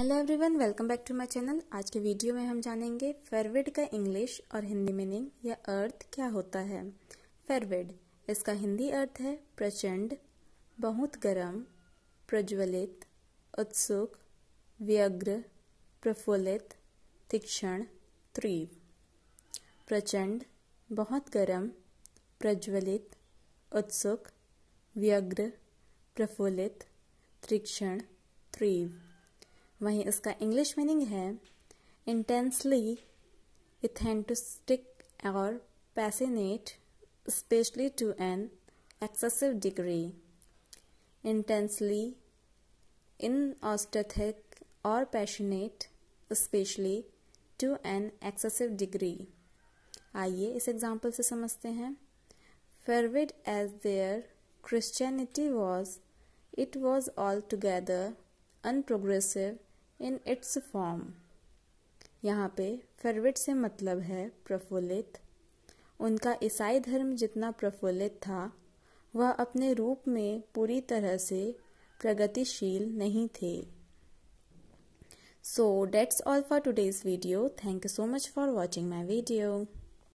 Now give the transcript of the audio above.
hello everyone welcome back to my channel आज के video में हम जानेंगे फेरविड का इंग्लिश और हिंदी मीनिंग या अर्थ क्या होता है फेरविड इसका हिंदी अर्थ है प्रचंड बहुत गर्म प्रज्वलित उत्सुक व्यग्र प्रफुल्लित तीक्षण त्रीव प्रचंड बहुत गर्म प्रज्वलित उत्सुक व्यग्र प्रफुल्लित तीक्षण त्रीव वहीं उसका इंग्लिश मीनिंग है इंटेंसली इथेंटिस्टिक और passionate especially to an excessive degree intensely enthusiastic और passionate especially to an excessive degree आइए इस एग्जाम्पल से समझते हैं fervid as there their was it was all together unprogressive in its form यहाँ पे फेरविट से मतलब है प्रफुल्लित उनका ईसाई धर्म जितना प्रफुल्लित था वह अपने रूप में पूरी तरह से प्रगतिशील नहीं थे so that's all for today's video thank you so much for watching my video